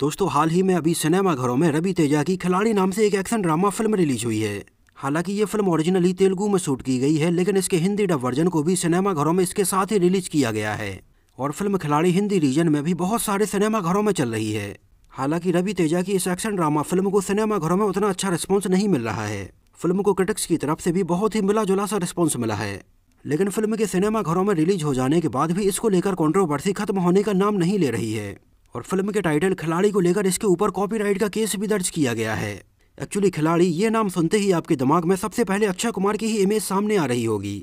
दोस्तों हाल ही में अभी सिनेमा घरों में रवि तेजा की खिलाड़ी नाम से एक एक्शन ड्रामा फिल्म रिलीज हुई है हालांकि ये फिल्म ओरिजिनली तेलुगु में शूट की गई है लेकिन इसके हिंदी डब वर्जन को भी सिनेमा घरों में इसके साथ ही रिलीज किया गया है और फिल्म खिलाड़ी हिंदी रीजन में भी बहुत सारे सिनेमा घरों में चल रही है हालांकि रवि तेजा की इस एक्शन ड्रामा फिल्म को सिनेमा घरों में उतना अच्छा रिस्पॉन्स नहीं मिल रहा है फिल्म को क्रिटिक्स की तरफ से भी बहुत ही मिला जुला सा रिस्पॉन्स मिला है लेकिन फिल्म के सिनेमा घरों में रिलीज हो जाने के बाद भी इसको लेकर कॉन्ट्रोवर्सी खत्म होने का नाम नहीं ले रही है और फिल्म के टाइटल खिलाड़ी को लेकर इसके ऊपर कॉपीराइट का केस भी दर्ज किया गया है एक्चुअली खिलाड़ी ये नाम सुनते ही आपके दिमाग में सबसे पहले अक्षय कुमार की ही इमेज सामने आ रही होगी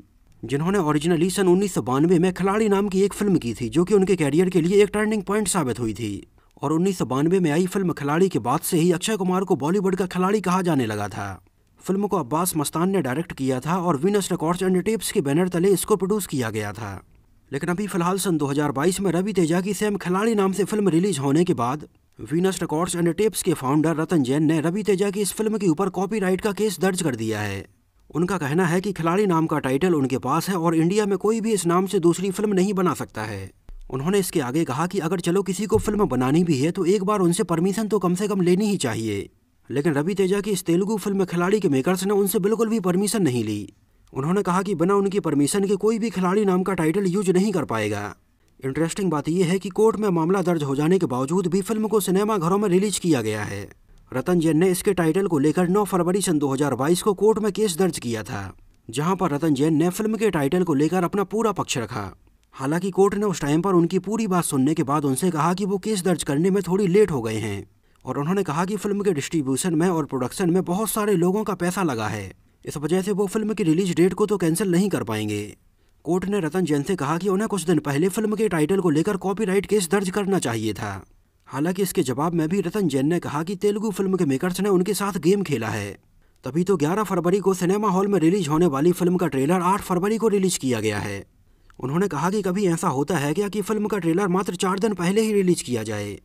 जिन्होंने ओरिजिनली सन उन्नीस में खिलाड़ी नाम की एक फिल्म की थी जो कि उनके कैरियर के लिए एक टर्निंग पॉइंट साबित हुई थी और उन्नीस में आई फिल्म खिलाड़ी के बाद से ही अक्षय कुमार को बॉलीवुड का खिलाड़ी कहा जाने लगा था फिल्म को अब्बास मस्तान ने डायरेक्ट किया था और विनस रिकॉर्ड्स एंड टेप्स के बैनर तले इसको प्रोड्यूस किया गया था लेकिन अभी फिलहाल सन 2022 में रवि तेजा की सेम खिलाड़ी नाम से फिल्म रिलीज होने के बाद वीनस रिकॉर्ड्स एंड टेप्स के फाउंडर रतन जैन ने रवि तेजा की इस फिल्म के ऊपर कॉपीराइट का केस दर्ज कर दिया है उनका कहना है कि खिलाड़ी नाम का टाइटल उनके पास है और इंडिया में कोई भी इस नाम से दूसरी फिल्म नहीं बना सकता है उन्होंने इसके आगे कहा कि अगर चलो किसी को फिल्म बनानी भी है तो एक बार उनसे परमिशन तो कम से कम लेनी ही चाहिए लेकिन रवि तेजा की इस तेलुगु फिल्म खिलाड़ी के मेकर्स ने उनसे बिल्कुल भी परमिशन नहीं ली उन्होंने कहा कि बिना उनकी परमिशन के कोई भी खिलाड़ी नाम का टाइटल यूज नहीं कर पाएगा इंटरेस्टिंग बात यह है कि कोर्ट में मामला दर्ज हो जाने के बावजूद भी फिल्म को सिनेमा घरों में रिलीज किया गया है रतन जैन ने इसके टाइटल को लेकर 9 फरवरी सन 2022 को कोर्ट में केस दर्ज किया था जहां पर रतन जैन ने फिल्म के टाइटल को लेकर अपना पूरा पक्ष रखा हालांकि कोर्ट ने उस टाइम पर उनकी पूरी बात सुनने के बाद उनसे कहा कि वो केस दर्ज करने में थोड़ी लेट हो गए हैं और उन्होंने कहा कि फिल्म के डिस्ट्रीब्यूशन में और प्रोडक्शन में बहुत सारे लोगों का पैसा लगा है इस वजह से वो फिल्म की रिलीज डेट को तो कैंसिल नहीं कर पाएंगे कोर्ट ने रतन जैन से कहा कि उन्हें कुछ दिन पहले फिल्म के टाइटल को लेकर कॉपीराइट केस दर्ज करना चाहिए था हालांकि इसके जवाब में भी रतन जैन ने कहा कि तेलुगु फिल्म के मेकर्स ने उनके साथ गेम खेला है तभी तो 11 फरवरी को सिनेमा हॉल में रिलीज होने वाली फिल्म का ट्रेलर 8 फरवरी को रिलीज किया गया है उन्होंने कहा कि कभी ऐसा होता है क्या कि फिल्म का ट्रेलर मात्र चार दिन पहले ही रिलीज किया जाए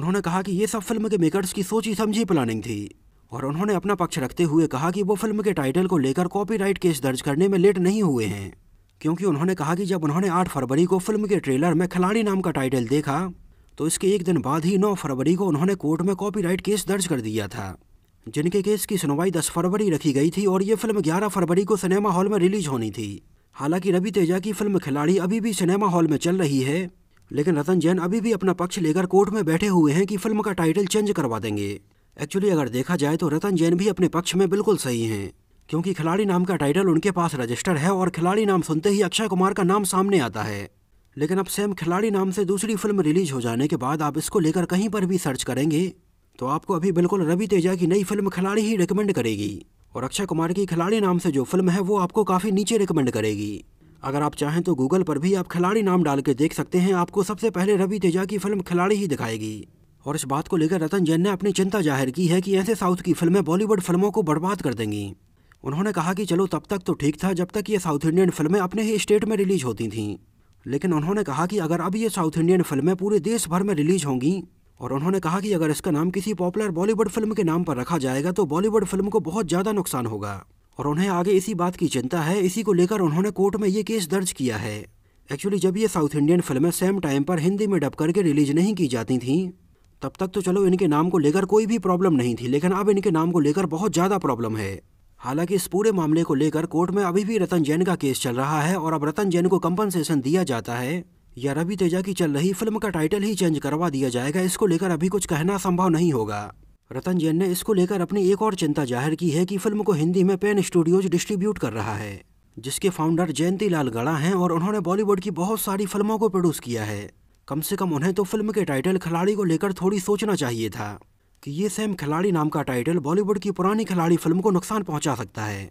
उन्होंने कहा कि ये सब फिल्म के मेकर्स की सोची समझी प्लानिंग थी और उन्होंने अपना पक्ष रखते हुए कहा कि वो फिल्म के टाइटल को लेकर कॉपीराइट केस दर्ज करने में लेट नहीं हुए हैं क्योंकि उन्होंने कहा कि जब उन्होंने 8 फरवरी को फिल्म के ट्रेलर में खिलाड़ी नाम का टाइटल देखा तो इसके एक दिन बाद ही 9 फरवरी को उन्होंने कोर्ट में कॉपीराइट केस दर्ज कर दिया था जिनके केस की सुनवाई 10 फरवरी रखी गई थी और ये फिल्म 11 फरवरी को सिनेमा हॉल में रिलीज होनी थी हालांकि रवि तेजा की फिल्म खिलाड़ी अभी भी सिनेमा हॉल में चल रही है लेकिन रतन जैन अभी भी अपना पक्ष लेकर कोर्ट में बैठे हुए हैं कि फिल्म का टाइटल चेंज करवा देंगे एक्चुअली अगर देखा जाए तो रतन जैन भी अपने पक्ष में बिल्कुल सही हैं क्योंकि खिलाड़ी नाम का टाइटल उनके पास रजिस्टर है और खिलाड़ी नाम सुनते ही अक्षय कुमार का नाम सामने आता है लेकिन अब सेम खिलाड़ी नाम से दूसरी फिल्म रिलीज हो जाने के बाद आप इसको लेकर कहीं पर भी सर्च करेंगे तो आपको अभी बिल्कुल रवि तेजा की नई फिल्म खिलाड़ी ही रिकमेंड करेगी और अक्षय कुमार की खिलाड़ी नाम से जो फिल्म है वो आपको काफ़ी नीचे रिकमेंड करेगी अगर आप चाहें तो गूगल पर भी आप खिलाड़ी नाम डाल के देख सकते हैं आपको सबसे पहले रवि तेजा की फिल्म खिलाड़ी ही दिखाएगी और इस बात को लेकर रतन जैन ने अपनी चिंता जाहिर की है कि ऐसे साउथ की फिल्में बॉलीवुड फिल्मों को बर्बाद कर देंगी उन्होंने कहा कि चलो तब तक तो ठीक था जब तक ये साउथ इंडियन फिल्में अपने ही स्टेट में रिलीज होती थीं लेकिन उन्होंने कहा कि अगर अब ये साउथ इंडियन फिल्में पूरे देश भर में रिलीज होंगी और उन्होंने कहा कि अगर इसका नाम किसी पॉपुलर बॉलीवुड फिल्म के नाम पर रखा जाएगा तो बॉलीवुड फिल्म को बहुत ज़्यादा नुकसान होगा और उन्हें आगे इसी बात की चिंता है इसी को लेकर उन्होंने कोर्ट में ये केस दर्ज किया है एक्चुअली जब ये साउथ इंडियन फिल्में सेम टाइम पर हिंदी में डब करके रिलीज नहीं की जाती थीं तब तक तो चलो इनके नाम को लेकर कोई भी प्रॉब्लम नहीं थी लेकिन अब इनके नाम को लेकर बहुत ज़्यादा प्रॉब्लम है हालांकि इस पूरे मामले को लेकर कोर्ट में अभी भी रतन जैन का केस चल रहा है और अब रतन जैन को कंपनसेशन दिया जाता है या रवि तेजा की चल रही फिल्म का टाइटल ही चेंज करवा दिया जाएगा इसको लेकर अभी कुछ कहना संभव नहीं होगा रतन जैन ने इसको लेकर अपनी एक और चिंता जाहिर की है कि फिल्म को हिंदी में पेन स्टूडियोज डिस्ट्रीब्यूट कर रहा है जिसके फाउंडर जयंती लाल गड़ा हैं और उन्होंने बॉलीवुड की बहुत सारी फिल्मों को प्रोड्यूस किया है कम से कम उन्हें तो फिल्म के टाइटल खिलाड़ी को लेकर थोड़ी सोचना चाहिए था कि ये सेम खिलाड़ी नाम का टाइटल बॉलीवुड की पुरानी खिलाड़ी फिल्म को नुकसान पहुंचा सकता है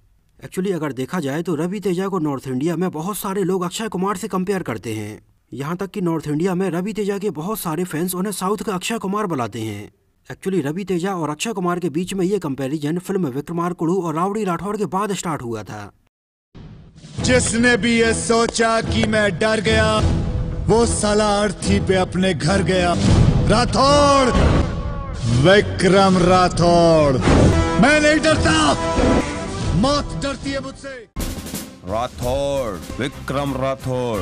एक्चुअली अगर देखा जाए तो रवि तेजा को नॉर्थ इंडिया में बहुत सारे लोग अक्षय कुमार से कंपेयर करते हैं यहाँ तक कि नॉर्थ इंडिया में रवि तेजा के बहुत सारे फैंस उन्हें साउथ का अक्षय कुमार बुलाते हैं एक्चुअली रवि तेजा और अक्षय कुमार के बीच में ये कंपेरिजन फिल्म विक्रमार कुड़ू और रावड़ी राठौर के बाद स्टार्ट हुआ था जिसने भी ये सोचा कि मैं डर गया वो साला अर्थी पे अपने घर गया राठौड़ विक्रम राठौड़ मैं नहीं डरता मौत डरती है मुझसे राठौड़ विक्रम राठौड़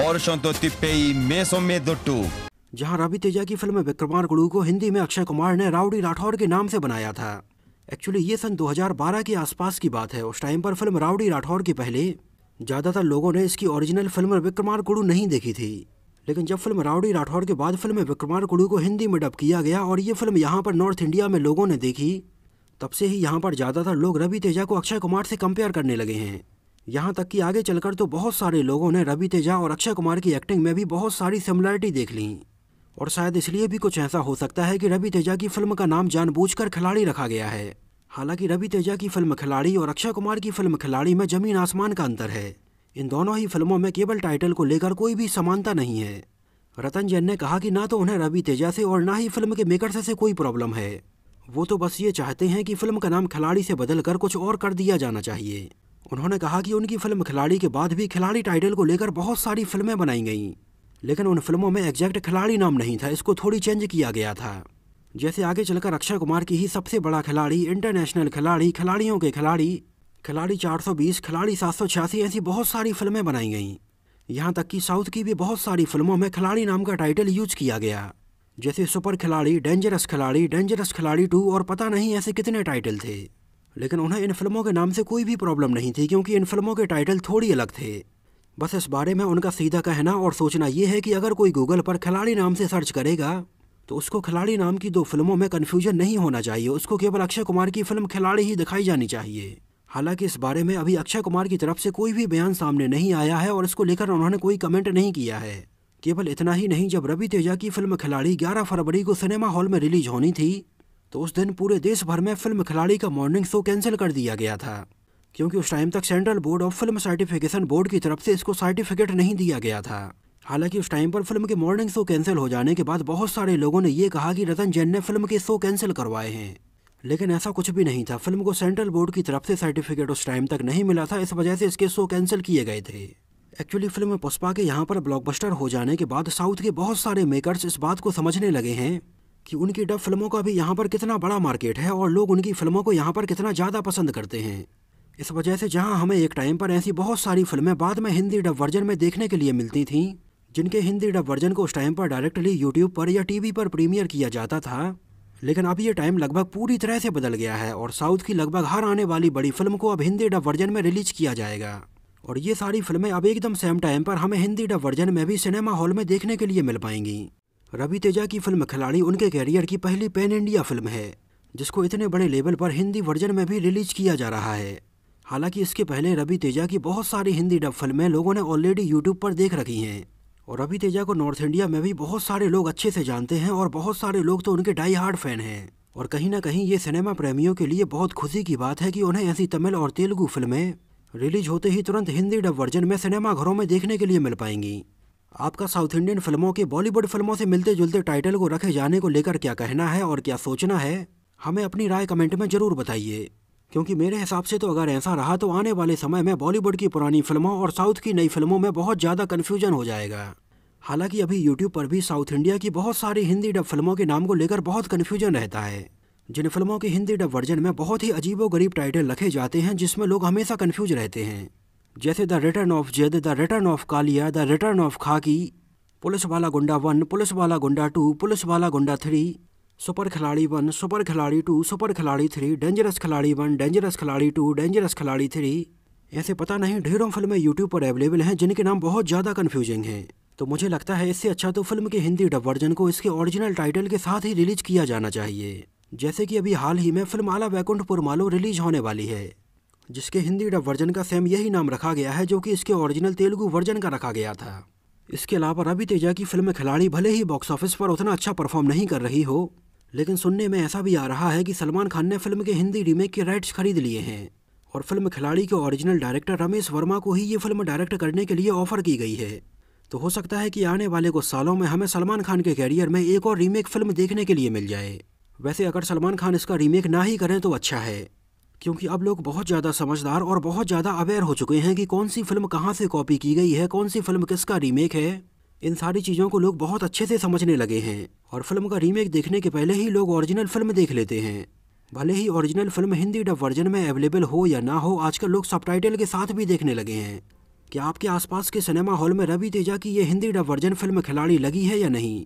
पोर्शन तो तिपेई मेसों में दुट्टू जहां रवि तेजा की फिल्म विक्रमार गुड़ू को हिंदी में अक्षय कुमार ने राउडी राठौड़ के नाम से बनाया था एक्चुअली ये सन 2012 के आसपास की बात है उस टाइम पर फिल्म राउडी राठौड़ की पहले ज़्यादातर लोगों ने इसकी ओरिजिनल फिल्म विक्रमार कुड़ू नहीं देखी थी लेकिन जब फिल्म राउडी राठौर के बाद फिल्म विक्रमार कुड़ू को हिंदी में डब किया गया और ये फिल्म यहाँ पर नॉर्थ इंडिया में लोगों ने देखी तब से ही यहाँ पर ज़्यादातर लोग रवि तेजा को अक्षय कुमार से कंपेयर करने लगे हैं यहाँ तक कि आगे चलकर तो बहुत सारे लोगों ने रवि तेजा और अक्षय कुमार की एक्टिंग में भी बहुत सारी सिमिलरिटी देख ली और शायद इसलिए भी कुछ ऐसा हो सकता है कि रवि तेजा की फिल्म का नाम जानबूझकर खिलाड़ी रखा गया है हालांकि रवि तेजा की फिल्म खिलाड़ी और अक्षय कुमार की फिल्म खिलाड़ी में जमीन आसमान का अंतर है इन दोनों ही फिल्मों में केवल टाइटल को लेकर कोई भी समानता नहीं है रतन जैन ने कहा कि ना तो उन्हें रवि तेजा से और ना ही फिल्म के मेकर से कोई प्रॉब्लम है वो तो बस ये चाहते हैं कि फिल्म का नाम खिलाड़ी से बदल कर कुछ और कर दिया जाना चाहिए उन्होंने कहा कि उनकी फिल्म खिलाड़ी के बाद भी खिलाड़ी टाइटल को लेकर बहुत सारी फिल्में बनाई गईं लेकिन उन फिल्मों में एग्जैक्ट खिलाड़ी नाम नहीं था इसको थोड़ी चेंज किया गया था जैसे आगे चलकर अक्षय कुमार की ही सबसे बड़ा खिलाड़ी इंटरनेशनल खिलाड़ी खिलाड़ियों के खिलाड़ी खिलाड़ी 420 खिलाड़ी सात ऐसी बहुत सारी फिल्में बनाई गईं यहाँ तक कि साउथ की भी बहुत सारी फिल्मों में खिलाड़ी नाम का टाइटल यूज किया गया जैसे सुपर खिलाड़ी डेंजरस खिलाड़ी डेंजरस खिलाड़ी टू और पता नहीं ऐसे कितने टाइटल थे लेकिन उन्हें इन फिल्मों के नाम से कोई भी प्रॉब्लम नहीं थी क्योंकि इन फिल्मों के टाइटल थोड़ी अलग थे बस इस बारे में उनका सीधा कहना और सोचना ये है कि अगर कोई गूगल पर खिलाड़ी नाम से सर्च करेगा तो उसको खिलाड़ी नाम की दो फिल्मों में कन्फ्यूजन नहीं होना चाहिए उसको केवल अक्षय कुमार की फिल्म खिलाड़ी ही दिखाई जानी चाहिए हालांकि इस बारे में अभी अक्षय कुमार की तरफ से कोई भी बयान सामने नहीं आया है और इसको लेकर उन्होंने कोई कमेंट नहीं किया है केवल इतना ही नहीं जब रवि तेजा की फिल्म खिलाड़ी 11 फरवरी को सिनेमा हॉल में रिलीज होनी थी तो उस दिन पूरे देश भर में फिल्म खिलाड़ी का मॉर्निंग शो कैंसिल कर दिया गया था क्योंकि उस टाइम तक Central Board of Film Certification board की तरफ से इसको सर्टिफिकेट नहीं दिया गया था हालांकि उस टाइम पर फिल्म के मॉर्निंग शो कैंसिल हो जाने के बाद बहुत सारे लोगों ने यह कहा कि रतन जैन ने फिल्म के शो कैंसिल करवाए हैं लेकिन ऐसा कुछ भी नहीं था फिल्म को सेंट्रल बोर्ड की तरफ से सर्टिफिकेट उस टाइम तक नहीं मिला था इस वजह से इसके शो कैंसिल किए गए थे एक्चुअली फिल्म पुष्पा के यहाँ पर ब्लॉकबस्टर हो जाने के बाद साउथ के बहुत सारे मेकर्स इस बात को समझने लगे हैं कि उनकी डब फिल्मों का भी यहाँ पर कितना बड़ा मार्केट है और लोग उनकी फिल्मों को यहाँ पर कितना ज़्यादा पसंद करते हैं इस वजह से जहाँ हमें एक टाइम पर ऐसी बहुत सारी फिल्में बाद में हिंदी डब वर्जन में देखने के लिए मिलती थीं जिनके हिंदी डब वर्जन को उस टाइम पर डायरेक्टली यूट्यूब पर या टीवी पर प्रीमियर किया जाता था लेकिन अब ये टाइम लगभग पूरी तरह से बदल गया है और साउथ की लगभग हर आने वाली बड़ी फिल्म को अब हिंदी डब वर्जन में रिलीज किया जाएगा और ये सारी फिल्में अब एकदम सेम टाइम पर हमें हिंदी डब वर्जन में भी सिनेमा हॉल में देखने के लिए मिल पाएंगी रवि तेजा की फिल्म खिलाड़ी उनके कैरियर की पहली पैन इंडिया फिल्म है जिसको इतने बड़े लेवल पर हिंदी वर्जन में भी रिलीज किया जा रहा है हालांकि इसके पहले रवि तेजा की बहुत सारी हिंदी डब फिल्में लोगों ने ऑलरेडी यूट्यूब पर देख रखी हैं और रवि तेजा को नॉर्थ इंडिया में भी बहुत सारे लोग अच्छे से जानते हैं और बहुत सारे लोग तो उनके डाई हार्ड फैन हैं और कहीं ना कहीं ये सिनेमा प्रेमियों के लिए बहुत खुशी की बात है कि उन्हें ऐसी तमिल और तेलुगु फिल्में रिलीज होते ही तुरंत हिंदी डब वर्जन में सिनेमा घरों में देखने के लिए मिल पाएंगी आपका साउथ इंडियन फिल्मों के बॉलीवुड फिल्मों से मिलते जुलते टाइटल को रखे जाने को लेकर क्या कहना है और क्या सोचना है हमें अपनी राय कमेंट में ज़रूर बताइए क्योंकि मेरे हिसाब से तो अगर ऐसा रहा तो आने वाले समय में बॉलीवुड की पुरानी फिल्मों और साउथ की नई फिल्मों में बहुत ज़्यादा कन्फ्यूजन हो जाएगा हालांकि अभी यूट्यूब पर भी साउथ इंडिया की बहुत सारी हिंदी डब फिल्मों के नाम को लेकर बहुत कन्फ्यूजन रहता है जिन फिल्मों के हिंदी डब वर्जन में बहुत ही अजीबो गरीब टाइटल रखे जाते हैं जिसमें लोग हमेशा कन्फ्यूज रहते हैं जैसे द रिटर्न ऑफ जेद The Return of Kaliya The Return of Khaki Police Wala Gunda one police Wala गुंडा to Police Wala Gunda three Super Khiladi one Super Khiladi two Super Khiladi three Dangerous Khiladi one Dangerous Khiladi two Dangerous Khiladi three ऐसे पता नहीं ढेरों फिल्में यूट्यूब पर अवेलेबल हैं जिनके नाम बहुत ज़्यादा कन्फ्यूजिंग हैं तो मुझे लगता है इससे अच्छा तो फिल्म के हिंदी डब वर्जन को इसके ओरिजिनल टाइटल के साथ ही रिलीज किया जाना चाहिए जैसे कि अभी हाल ही में फिल्म आला वैकुंठपुर मालो रिलीज होने वाली है जिसके हिंदी डब वर्जन का सेम यही नाम रखा गया है जो कि इसके ओरिजिनल तेलुगु वर्जन का रखा गया था इसके अलावा रवि तेजा की फिल्म खिलाड़ी भले ही बॉक्स ऑफिस पर उतना अच्छा परफॉर्म नहीं कर रही हो लेकिन सुनने में ऐसा भी आ रहा है कि सलमान खान ने फिल्म के हिंदी रीमेक के राइट्स खरीद लिए हैं और फिल्म खिलाड़ी के ओरिजिनल डायरेक्टर रमेश वर्मा को ही ये फिल्म डायरेक्ट करने के लिए ऑफर की गई है तो हो सकता है कि आने वाले कुछ सालों में हमें सलमान खान के कैरियर में एक और रीमेक फिल्म देखने के लिए मिल जाए वैसे अगर सलमान खान इसका रीमेक ना ही करें तो अच्छा है क्योंकि अब लोग बहुत ज़्यादा समझदार और बहुत ज़्यादा अवेयर हो चुके हैं कि कौन सी फिल्म कहाँ से कॉपी की गई है कौन सी फिल्म किसका रीमेक है इन सारी चीज़ों को लोग बहुत अच्छे से समझने लगे हैं और फिल्म का रीमेक देखने के पहले ही लोग ओरिजिनल फिल्म देख लेते हैं भले ही original film Hindi dub version में अवेलेबल हो या ना हो आजकल लोग सबटाइटल के साथ भी देखने लगे हैं कि आपके आसपास के सिनेमा हॉल में रवि तेजा की ये हिंदी डब वर्जन फिल्म खिलाड़ी लगी है या नहीं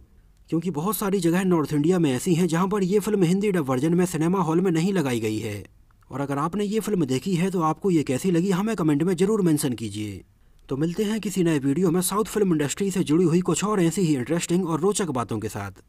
क्योंकि बहुत सारी जगह नॉर्थ इंडिया में ऐसी हैं जहां पर ये फिल्म हिंदी डब वर्जन में सिनेमा हॉल में नहीं लगाई गई है और अगर आपने ये फिल्म देखी है तो आपको ये कैसी लगी हमें कमेंट में ज़रूर मैंशन कीजिए तो मिलते हैं किसी नए वीडियो में साउथ फिल्म इंडस्ट्री से जुड़ी हुई कुछ और ऐसी ही इंटरेस्टिंग और रोचक बातों के साथ